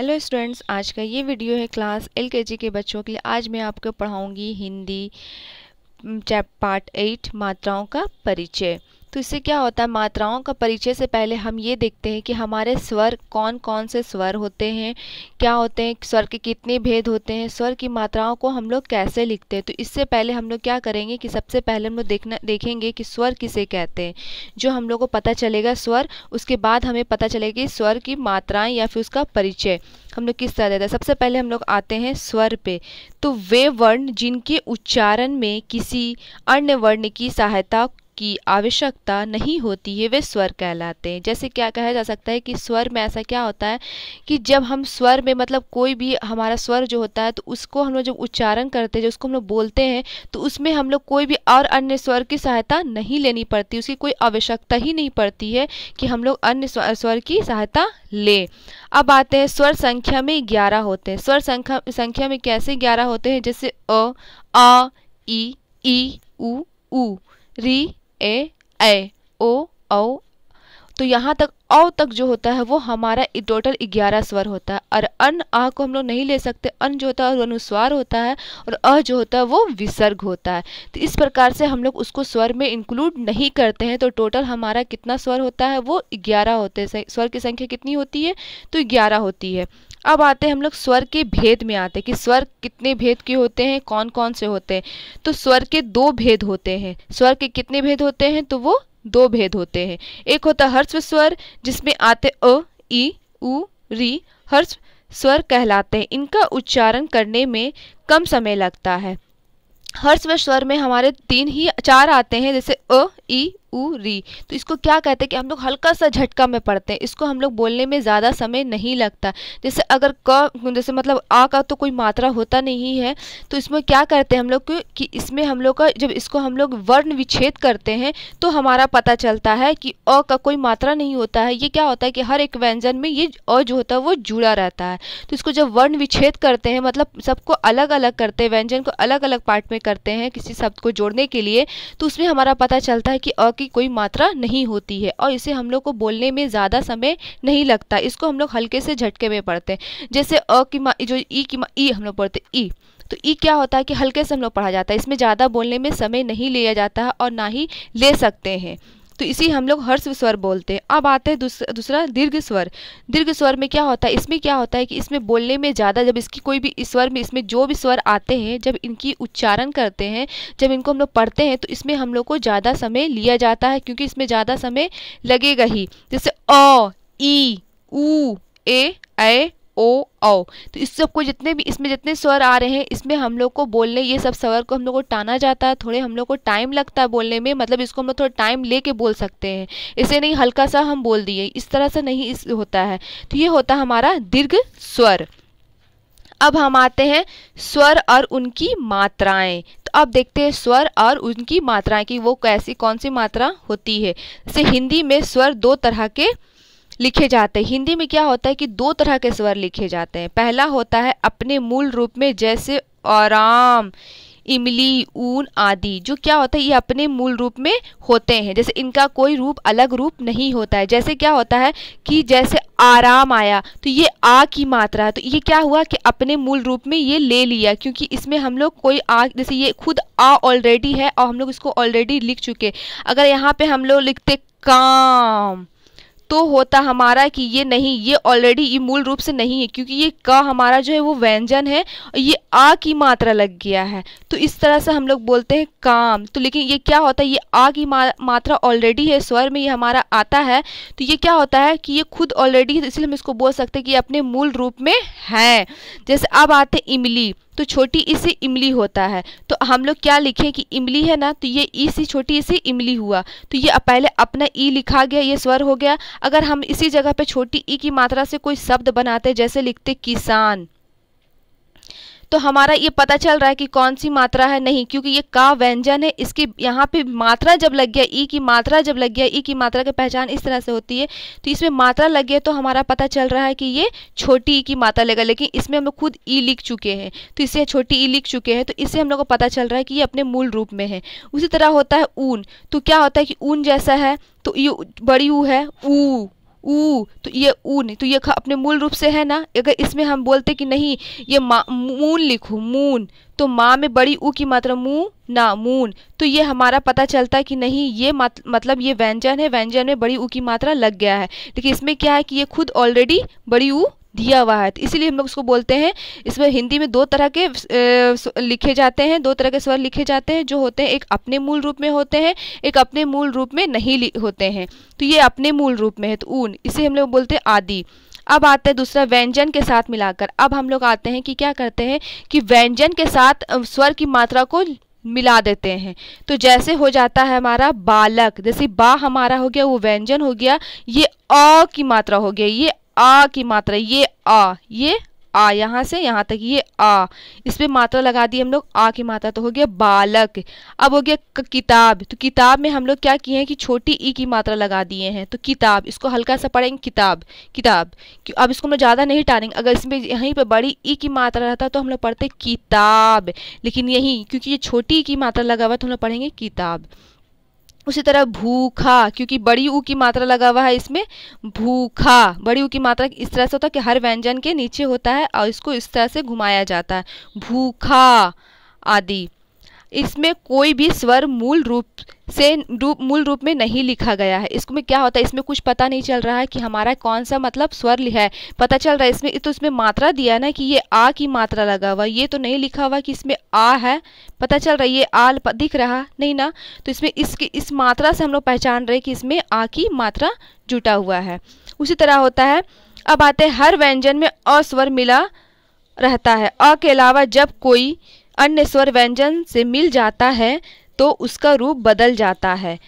hello students आज का ये वीडियो है क्लास एलकेजी के बच्चों के लिए आज मैं आपको पढ़ाऊँगी हिंदी पार्ट एट मात्राओं का परिचय तो इससे क्या होता है मात्राओं का परिचय से पहले हम ये देखते हैं कि हमारे स्वर कौन कौन से स्वर होते हैं क्या होते हैं स्वर के कितने भेद होते हैं स्वर की मात्राओं को हम लोग कैसे लिखते हैं तो इससे पहले हम लोग क्या करेंगे कि सबसे पहले हम लोग देखना देखेंगे कि स्वर किसे कहते हैं जो हम लोग को पता चलेगा स्वर उसके बाद हमें पता चलेगा कि स्वर की मात्राएँ या फिर उसका परिचय हम लोग किस तरह देते हैं सबसे पहले हम लोग आते हैं स्वर पे तो वे वर्ण जिनके उच्चारण में किसी अन्य वर्ण की सहायता की आवश्यकता नहीं होती है वे स्वर कहलाते हैं जैसे क्या कहा जा सकता है कि स्वर में ऐसा क्या होता है कि जब हम स्वर में मतलब कोई भी हमारा स्वर जो होता है तो उसको हम लोग जब उच्चारण करते हैं जब उसको हम लोग बोलते हैं तो उसमें हम लोग कोई भी और अन्य स्वर की सहायता नहीं लेनी पड़ती उसकी कोई आवश्यकता ही नहीं पड़ती है कि हम लोग अन्य स्वर की सहायता लें अब आते हैं स्वर संख्या में ग्यारह होते हैं स्वर संख्या संख्या में कैसे ग्यारह होते हैं जैसे अ आ ई ई उ ऊ री ए ए ओ औ तो यहाँ तक औ तक जो होता है वो हमारा टोटल ग्यारह स्वर होता है और अन आ को हम लोग नहीं ले सकते अन जो होता है वो अनुस्वार होता है और अ जो होता है वो विसर्ग होता है तो इस प्रकार से हम लोग उसको स्वर में इंक्लूड नहीं करते हैं तो टोटल हमारा कितना स्वर होता है वो ग्यारह होते हैं स्वर की संख्या कितनी होती है तो ग्यारह होती है अब आते हैं हम लोग स्वर के भेद में आते हैं कि स्वर कितने भेद के होते हैं कौन कौन से होते हैं तो स्वर के दो भेद होते हैं स्वर के कितने भेद होते हैं तो वो दो भेद होते हैं एक होता हर्ष स्वर जिसमें आते अ ई उ री हर्ष स्वर कहलाते हैं इनका उच्चारण करने में कम समय लगता है हर्ष स्वर में हमारे तीन ही चार आते हैं जैसे अ ई उ री तो इसको क्या कहते हैं कि हम लोग हल्का सा झटका में पढ़ते हैं इसको हम लोग बोलने में ज़्यादा समय नहीं लगता जैसे अगर क जैसे मतलब आ का तो कोई मात्रा होता नहीं है तो इसमें क्या करते हैं हम लोग कि इसमें हम लोग का जब इसको हम लोग वर्ण विच्छेद करते हैं तो हमारा पता चलता है कि अ का कोई मात्रा नहीं होता है ये क्या होता है कि हर एक व्यंजन में ये अ जो होता है वो जुड़ा रहता है तो इसको जब वर्ण विच्छेद करते हैं मतलब सबको अलग अलग करते हैं व्यंजन को अलग अलग पार्ट में करते हैं किसी शब्द को जोड़ने के लिए तो उसमें हमारा पता चलता है कि अ की कोई मात्रा नहीं होती है और इसे हम लोग को बोलने में ज़्यादा समय नहीं लगता इसको हम लोग हल्के से झटके में पढ़ते हैं जैसे अ की मा जो ई की मा ई हम लोग पढ़ते ई तो ई क्या होता है कि हल्के से हम लोग पढ़ा जाता है इसमें ज़्यादा बोलने में समय नहीं लिया जाता है और ना ही ले सकते हैं तो इसी हम लोग हर्स्व स्वर बोलते हैं अब आते हैं दूसरा दीर्घ स्वर दीर्घ स्वर में क्या होता है इसमें क्या होता है कि इसमें बोलने में ज़्यादा जब इसकी कोई भी स्वर में इसमें जो भी स्वर आते हैं जब इनकी उच्चारण करते हैं जब इनको हम लोग पढ़ते हैं तो इसमें हम लोग को ज़्यादा समय लिया जाता है क्योंकि इसमें ज़्यादा समय लगेगा ही जैसे अ ई ऊ ए ए ओ औ तो इस सबको जितने भी इसमें जितने स्वर आ रहे हैं इसमें हम लोग को बोलने ये सब स्वर को हम लोग को टाना जाता है थोड़े हम लोग को टाइम लगता है बोलने में मतलब इसको हम लोग थोड़ा टाइम ले बोल सकते हैं इसे नहीं हल्का सा हम बोल दिए इस तरह से नहीं इस होता है तो ये होता हमारा दीर्घ स्वर अब हम आते हैं स्वर और उनकी मात्राएं तो अब देखते हैं स्वर और उनकी मात्राएं कि वो कैसी कौन सी मात्रा होती है जैसे हिंदी में स्वर दो तरह के लिखे जाते हैं हिंदी में क्या होता है कि दो तरह के स्वर लिखे जाते हैं पहला होता है अपने मूल रूप में जैसे आराम इमली ऊन आदि जो क्या होता है ये अपने मूल रूप में होते हैं जैसे इनका कोई रूप अलग रूप नहीं होता है जैसे क्या होता है कि जैसे आराम आया तो ये आ की मात्रा है तो ये क्या हुआ कि अपने मूल रूप में ये ले लिया क्योंकि इसमें हम लोग कोई आ जैसे ये खुद आ ऑलरेडी है और हम लोग इसको ऑलरेडी लिख चुके अगर यहाँ पर हम लोग लिखते काम तो होता हमारा कि ये नहीं ये ऑलरेडी ये मूल रूप से नहीं है क्योंकि ये क हमारा जो है वो व्यंजन है और ये आ की मात्रा लग गया है तो इस तरह से हम लोग बोलते हैं काम तो लेकिन ये क्या होता है ये आ की मा, मात्रा ऑलरेडी है स्वर में ये हमारा आता है तो ये क्या होता है कि ये खुद ऑलरेडी है तो इसलिए हम इसको बोल सकते हैं कि अपने मूल रूप में है जैसे अब आते इमली तो छोटी ई से इमली होता है तो हम लोग क्या लिखें कि इमली है ना तो ये ई सी छोटी ई से इमली हुआ तो ये पहले अपना ई लिखा गया ये स्वर हो गया अगर हम इसी जगह पे छोटी ई की मात्रा से कोई शब्द बनाते जैसे लिखते किसान तो हमारा ये पता चल रहा है कि कौन सी मात्रा है नहीं क्योंकि ये का व्यंजन है इसकी यहाँ पे मात्रा जब लग गया ई की मात्रा जब लग गया ई की मात्रा की पहचान इस तरह से होती है तो इसमें मात्रा लग गया तो हमारा पता चल रहा है कि ये छोटी ई की मात्रा लगा लेकिन इसमें हम लोग खुद ई लिख चुके हैं तो इससे छोटी ई लिख चुके हैं तो इससे हम लोग को पता चल रहा है कि ये अपने मूल रूप में है उसी तरह होता है ऊन तो क्या होता है कि ऊन जैसा है तो ये बड़ी ऊ है ऊ ऊ तो ये ऊ नहीं तो ये अपने मूल रूप से है ना अगर इसमें हम बोलते कि नहीं ये मून लिखो मून तो माँ में बड़ी ऊ की मात्रा मू ना मून तो ये हमारा पता चलता है कि नहीं ये मत, मतलब ये व्यंजन है व्यंजन में बड़ी ऊ की मात्रा लग गया है देखिए इसमें क्या है कि ये खुद ऑलरेडी बड़ी ऊ दिया हुआ है तो इसीलिए हम लोग उसको बोलते हैं इसमें हिंदी में दो तरह के लिखे जाते हैं दो तरह के स्वर लिखे जाते हैं जो होते हैं एक अपने मूल रूप में होते हैं एक अपने मूल रूप में नहीं होते हैं तो ये अपने मूल रूप में है तो ऊन इसे हम लोग बोलते हैं आदि अब आते हैं दूसरा व्यंजन के साथ मिलाकर अब हम लोग आते हैं कि क्या करते हैं कि व्यंजन के साथ स्वर की मात्रा को मिला देते हैं तो जैसे हो जाता है हमारा बालक जैसे बा हमारा हो गया वो व्यंजन हो गया ये अ की मात्रा हो गया ये आ की मात्रा ये आ ये आ यहाँ से यहाँ तक ये आ इस पर मात्रा लगा दी हम लोग आ की मात्रा तो हो गया बालक अब हो गया किताब तो किताब में हम लोग क्या किए हैं कि छोटी ई की मात्रा लगा दिए हैं तो किताब इसको हल्का सा पढ़ेंगे किताब किताब अब इसको हम लोग ज़्यादा नहीं टालेंगे अगर इसमें यहीं पर बड़ी ई की मात्रा रहता तो हम लोग पढ़ते किताब लेकिन यहीं क्योंकि ये छोटी ई की मात्रा लगा हुआ तो हम लोग पढ़ेंगे किताब उसी तरह भूखा क्योंकि बड़ी ऊ की मात्रा लगा हुआ है इसमें भूखा बड़ी ऊ की मात्रा इस तरह से होता है कि हर व्यंजन के नीचे होता है और इसको इस तरह से घुमाया जाता है भूखा आदि इसमें कोई भी स्वर मूल रूप से रूप मूल रूप में नहीं लिखा गया है इसमें क्या होता है इसमें कुछ पता नहीं चल रहा है कि हमारा कौन सा मतलब स्वर लिखा है पता चल रहा है इसमें तो इसमें मात्रा दिया ना कि ये आ की मात्रा लगा हुआ ये तो नहीं लिखा हुआ कि इसमें आ है पता चल रहा है ये आ दिख रहा नहीं ना तो इसमें इसकी इस मात्रा से हम लोग पहचान रहे कि इसमें आ की मात्रा जुटा हुआ है उसी तरह होता है अब आते हर व्यंजन में अस्वर मिला रहता है अ के अलावा जब कोई अन्य स्वर व्यंजन से मिल जाता है तो उसका रूप बदल जाता है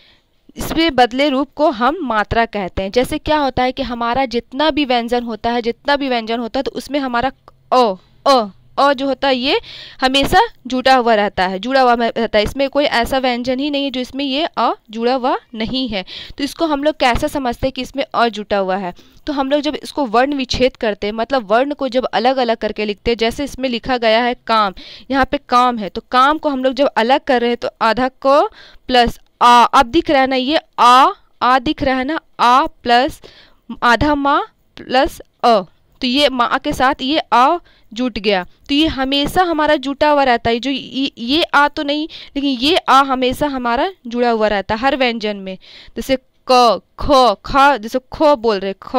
इसमें बदले रूप को हम मात्रा कहते हैं जैसे क्या होता है कि हमारा जितना भी व्यंजन होता है जितना भी व्यंजन होता है तो उसमें हमारा अ अ अ जो होता है ये हमेशा जुड़ा हुआ रहता है जुड़ा हुआ रहता है इसमें कोई ऐसा व्यंजन ही नहीं है जो इसमें ये अ जुड़ा हुआ नहीं है तो इसको हम लोग कैसे समझते हैं कि इसमें अ जुटा हुआ है तो हम लोग जब इसको वर्ण विच्छेद करते हैं मतलब वर्ण को जब अलग अलग करके लिखते हैं जैसे इसमें लिखा गया है काम यहाँ पे काम है तो काम को हम लोग जब अलग कर रहे हैं तो आधा क प्लस आ अब दिख रहा है ना ये आ आ दिख रहा है ना आ प्लस आधा माँ प्लस अ तो ये माँ के साथ ये आ जुट गया तो ये हमेशा हमारा जुटा हुआ रहता है जो ये आ तो नहीं लेकिन ये आ हमेशा हमारा जुड़ा हुआ रहता है हर व्यंजन में जैसे क ख ख जैसे ख बोल रहे ख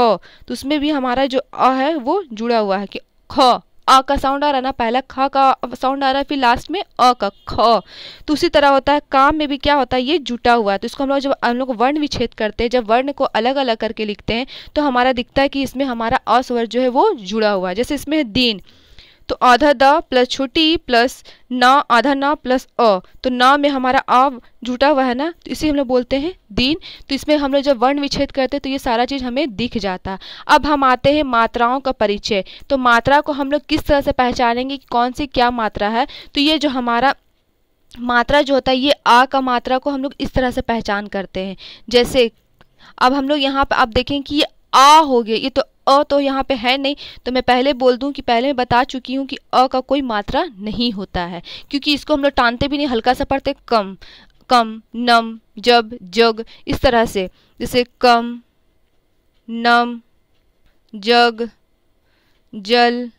तो उसमें भी हमारा जो अ है वो जुड़ा हुआ है कि ख अ का साउंड आ रहा है ना पहला ख का साउंड आ रहा है फिर लास्ट में अ का ख तो उसी तरह होता है काम में भी क्या होता है ये जुटा हुआ है तो इसको हम लोग जब हम लोग वर्ण विच्छेद करते हैं जब वर्ण को अलग अलग करके लिखते हैं तो हमारा दिखता है कि इसमें हमारा अस्वर जो है वो जुड़ा हुआ है जैसे इसमें दिन तो आधा द प्लस छोटी प्लस न आधा न प्लस अ तो न में हमारा आ जुटा हुआ है ना तो इसे हम लोग बोलते हैं दीन तो इसमें हम लोग जब वर्ण विच्छेद करते हैं तो ये सारा चीज़ हमें दिख जाता अब हम आते हैं मात्राओं का परिचय तो मात्रा को हम लोग किस तरह से पहचानेंगे कि कौन सी क्या मात्रा है तो ये जो हमारा मात्रा जो होता है ये आ का मात्रा को हम लोग इस तरह से पहचान करते हैं जैसे अब हम लोग यहाँ पर आप देखें कि ये आ हो गया ये तो अ तो यहाँ पे है नहीं तो मैं पहले बोल दूँ कि पहले मैं बता चुकी हूँ कि अ का कोई मात्रा नहीं होता है क्योंकि इसको हम लोग टानते भी नहीं हल्का सा पढ़ते कम कम नम जब जग इस तरह से जैसे कम नम जग जल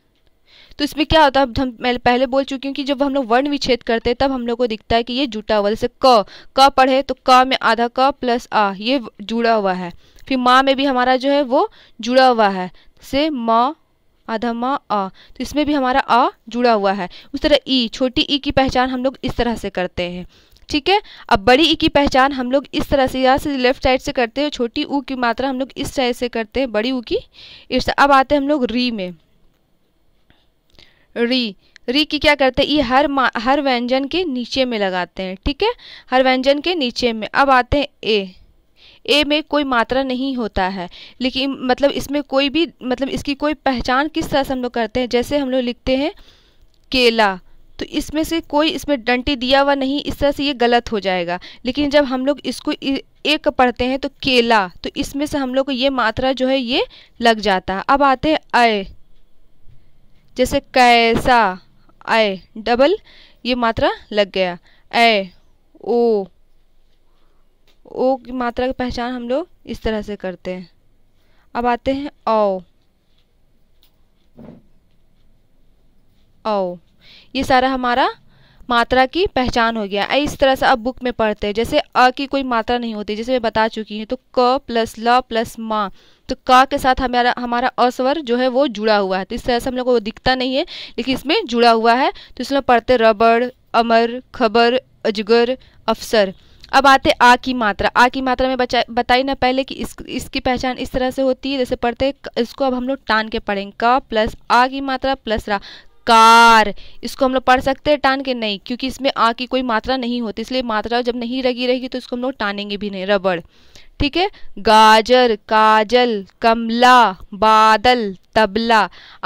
तो इसमें क्या होता है हम मैं पहले बोल चुकी हूँ कि जब हम लोग वर्ण विच्छेद करते हैं तब हम लोग को दिखता है कि ये जुटा हुआ जैसे क क पढ़े तो क में आधा क प्लस आ ये जुड़ा हुआ है फिर माँ में भी हमारा जो है वो जुड़ा हुआ है से म आधा म अ तो इसमें भी हमारा अ जुड़ा हुआ है उस तरह ई छोटी ई की पहचान हम लोग इस तरह से करते हैं ठीक है अब बड़ी ई की पहचान हम लोग इस तरह से यहाँ से लेफ्ट साइड से करते हैं छोटी ऊ की मात्रा हम लोग इस साइड से करते हैं बड़ी ऊ की इस अब आते हैं हम लोग री में री री की क्या करते हैं ये हर हर व्यंजन के नीचे में लगाते हैं ठीक है हर व्यंजन के नीचे में अब आते हैं ए ए में कोई मात्रा नहीं होता है लेकिन मतलब इसमें कोई भी मतलब इसकी कोई पहचान किस तरह से हम लोग करते हैं जैसे हम लोग लिखते हैं केला तो इसमें से कोई इसमें डंटी दिया हुआ नहीं इस तरह से ये गलत हो जाएगा लेकिन जब हम लोग इसको एक पढ़ते हैं तो केला तो इसमें से हम लोग को ये मात्रा जो है ये लग जाता है अब आते हैं अय जैसे कैसा अय डबल ये मात्रा लग गया ए ओ ओ की मात्रा की पहचान हम लोग इस तरह से करते हैं अब आते हैं औ औ ये सारा हमारा मात्रा की पहचान हो गया इस तरह से अब बुक में पढ़ते हैं जैसे अ की कोई मात्रा नहीं होती जैसे मैं बता चुकी हूँ तो क प्लस ल प्लस मा तो क के साथ हमारा हमारा अस्वर जो है वो जुड़ा हुआ है तो इस तरह से हम लोग को दिखता नहीं है लेकिन इसमें जुड़ा हुआ है तो इसमें पढ़ते रबड़ अमर खबर अजगर अफसर अब आते आ की मात्रा आ की मात्रा में बताई ना पहले कि इस, इसकी पहचान इस तरह से होती है जैसे पढ़ते इसको अब हम लोग टान के पढ़ेंगे क प्लस आ की मात्रा प्लस रा कार इसको हम लोग पढ़ सकते हैं टान के नहीं क्योंकि इसमें आ की कोई मात्रा नहीं होती इसलिए मात्रा जब नहीं लगी रहेगी तो इसको हम लोग टानेंगे भी नहीं रबड़ ठीक है गाजर काजल कमला बादल तबला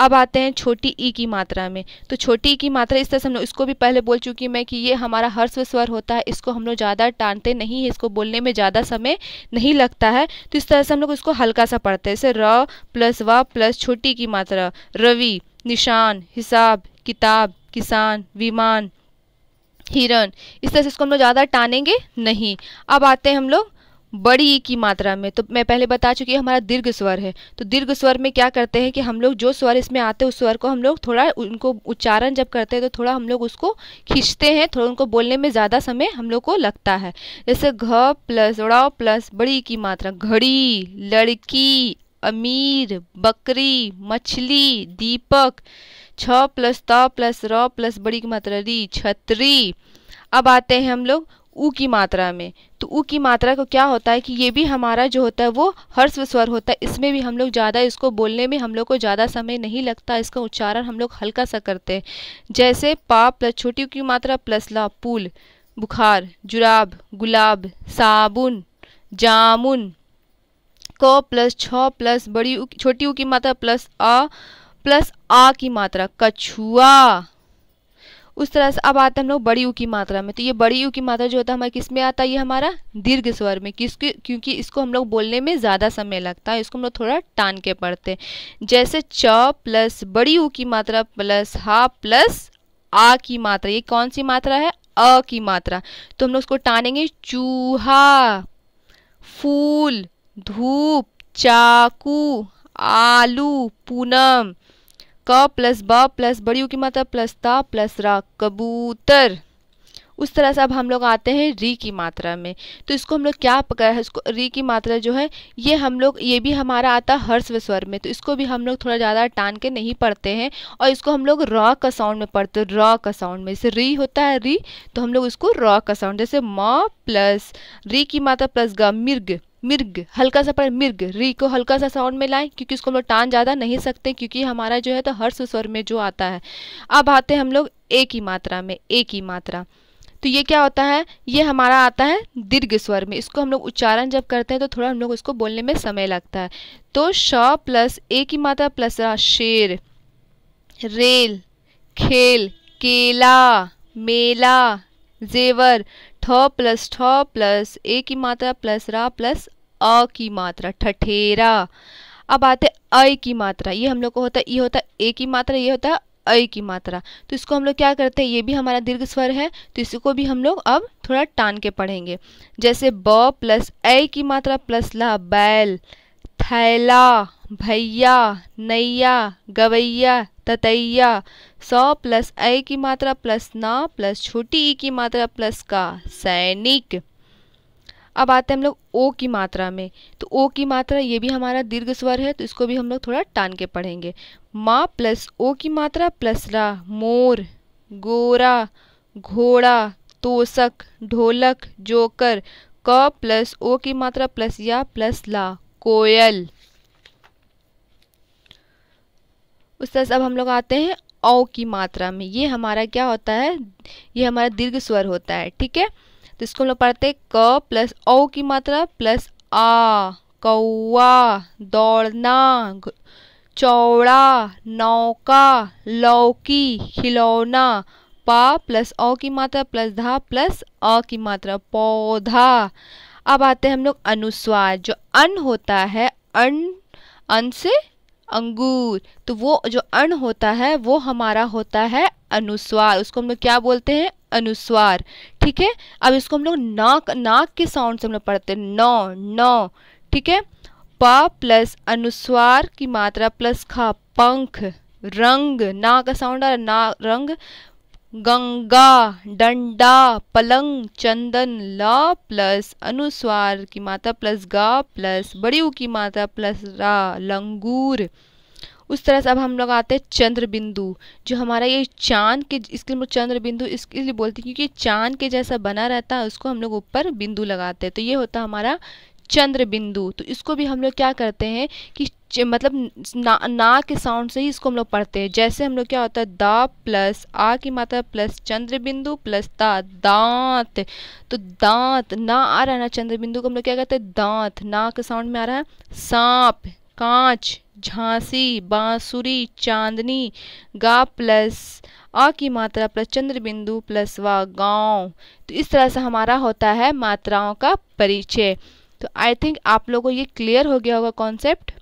अब आते हैं छोटी ई की मात्रा में तो छोटी ई की मात्रा इस तरह से हम लोग इसको भी पहले बोल चुकी मैं कि ये हमारा हर्स्व स्वर होता है इसको हम लोग ज़्यादा टानते नहीं है इसको बोलने में ज़्यादा समय नहीं लगता है तो इस तरह से हम लोग इसको हल्का सा पढ़ते हैं जैसे र प्लस व प्लस छोटी की मात्रा रवि निशान हिसाब किताब किसान विमान हिरण इस तरह से इसको हम लोग ज़्यादा टानेंगे नहीं अब आते हैं हम लोग बड़ी ई की मात्रा में तो मैं पहले बता चुकी है हमारा दीर्घ स्वर है तो दीर्घ स्वर में क्या करते हैं कि हम लोग जो स्वर इसमें आते हैं उस स्वर को हम लोग थोड़ा उनको उच्चारण जब करते हैं तो थोड़ा हम लोग उसको खींचते हैं थोड़ा उनको बोलने में ज़्यादा समय हम लोग को लगता है जैसे घ प्लस उड़ाओ प्लस बड़ी की मात्रा घड़ी लड़की अमीर बकरी मछली दीपक छ प्लस त प्लस र प्लस बड़ी की मात्रा री छतरी अब आते हैं हम लोग ऊ की मात्रा में तो ऊ की मात्रा को क्या होता है कि ये भी हमारा जो होता है वो हर्स्व स्वर होता है इसमें भी हम लोग ज़्यादा इसको बोलने में हम लोग को ज़्यादा समय नहीं लगता इसका उच्चारण हम लोग हल्का सा करते हैं जैसे पा प्लस छोटी की मात्रा प्लस ला पुल बुखार जुराब गुलाब साबुन जामुन क प्लस छ प्लस बड़ी उ छोटी उ की मात्रा प्लस अ प्लस आ की मात्रा कछुआ उस तरह से अब आते हम लोग बड़ी ऊ की मात्रा में तो ये बड़ी ऊ की मात्रा जो होता है हमारा किस में आता है ये हमारा दीर्घ स्वर में किसके क्योंकि इसको हम लोग बोलने में ज़्यादा समय लगता है इसको हम लोग थोड़ा टान के पढ़ते हैं जैसे च प्लस बड़ी ऊ की मात्रा प्लस हा प्लस आ की मात्रा ये कौन सी मात्रा है अ की मात्रा तो हम लोग उसको टानेंगे चूहा फूल धूप चाकू आलू पूनम क प्लस ब प्लस बड़ी की मात्रा प्लस ता प्लस रा कबूतर उस तरह से अब हम लोग आते हैं री की मात्रा में तो इसको हम लोग क्या पकड़ा है इसको री की मात्रा जो है ये हम लोग ये भी हमारा आता है हर्ष स्वर में तो इसको भी हम लोग थोड़ा ज़्यादा टान के नहीं पढ़ते हैं और इसको हम लोग रॉ का साउंड में पढ़ते हैं रॉ का साउंड में जैसे री होता है री तो हम लोग इसको रॉ का साउंड जैसे म प्लस री की मात्रा प्लस ग मिर्ग मिर्ग हल्का सा पर मिर्ग री को हल्का सा साउंड में लाएं क्योंकि उसको हम लोग टान ज़्यादा नहीं सकते क्योंकि हमारा जो है तो हर सुस्वर में जो आता है अब आते हैं हम लोग ए की मात्रा में ए की मात्रा तो ये क्या होता है ये हमारा आता है दीर्घ स्वर में इसको हम लोग उच्चारण जब करते हैं तो थोड़ा हम लोग इसको बोलने में समय लगता है तो श प्लस ए की मात्रा प्लस रा शेर रेल खेल केला मेला जेवर थ प्लस ठ प्लस ए की मात्रा प्लस रा प्लस अ की मात्रा ठठेरा अब आते अय की मात्रा ये हम लोग को होता है ये होता है ए की मात्रा ये होता है अय की मात्रा तो इसको हम लोग क्या करते हैं ये भी हमारा दीर्घ स्वर है तो इसको भी हम लोग अब थोड़ा टान के पढ़ेंगे जैसे ब प्लस ए की मात्रा प्लस ला बैल थैला भैया नैया गवैया ततैया सौ प्लस ए की मात्रा प्लस ना प्लस छोटी ई की मात्रा प्लस का सैनिक अब आते हैं हम लोग ओ की मात्रा में तो ओ की मात्रा ये भी हमारा दीर्घ स्वर है तो इसको भी हम लोग थोड़ा टान के पढ़ेंगे माँ प्लस ओ की मात्रा प्लस रा मोर गोरा घोड़ा तोसक ढोलक जोकर क प्लस ओ की मात्रा प्लस या प्लस ला कोयल उस तरह से अब हम लोग आते हैं औ की मात्रा में ये हमारा क्या होता है ये हमारा दीर्घ स्वर होता है ठीक है तो इसको हम लोग पढ़ते हैं क प्लस औ की मात्रा प्लस आ कौआ दौड़ना चौड़ा नौका लौकी खिलौना पा प्लस औ की मात्रा प्लस धा प्लस अ की मात्रा पौधा अब आते हैं हम लोग अनुस्वार जो अन होता है अन अन से अंगूर तो वो जो अण होता है वो हमारा होता है अनुस्वार उसको हम लोग क्या बोलते हैं अनुस्वार ठीक है अब इसको हम लोग नाक नाक के साउंड से हम लोग पढ़ते हैं नौ नौ ठीक है प प्लस अनुस्वार की मात्रा प्लस खा पंख रंग ना का साउंड आ रहा ना रंग गंगा डंडा पलंग चंदन ल प्लस अनुस्वार की माता प्लस गा प्लस बड़ी ऊ की माता प्लस रा लंगूर उस तरह से अब हम लोग आते हैं चंद्र बिंदु जो हमारा ये चांद के इसके हम लोग चंद्र बिंदु इसलिए बोलते हैं क्योंकि चांद के जैसा बना रहता है उसको हम लोग ऊपर बिंदु लगाते हैं तो ये होता हमारा चंद्र बिंदु तो इसको भी हम लोग क्या करते हैं कि मतलब ना ना के साउंड से ही इसको हम लोग पढ़ते हैं जैसे हम लोग क्या होता है दा प्लस आ की मात्रा प्लस चंद्र बिंदु प्लस दा दांत तो दांत ना आ रहा है ना चंद्र बिंदु को हम लोग क्या कहते हैं दांत ना के साउंड में आ रहा है सांप कांच झांसी बांसुरी चांदनी गा प्लस आ की मात्रा प्लस चंद्र बिंदु प्लस व गाँव तो इस तरह से हमारा होता है मात्राओं का परिचय तो आई थिंक आप लोगों को ये क्लियर हो गया होगा कॉन्सेप्ट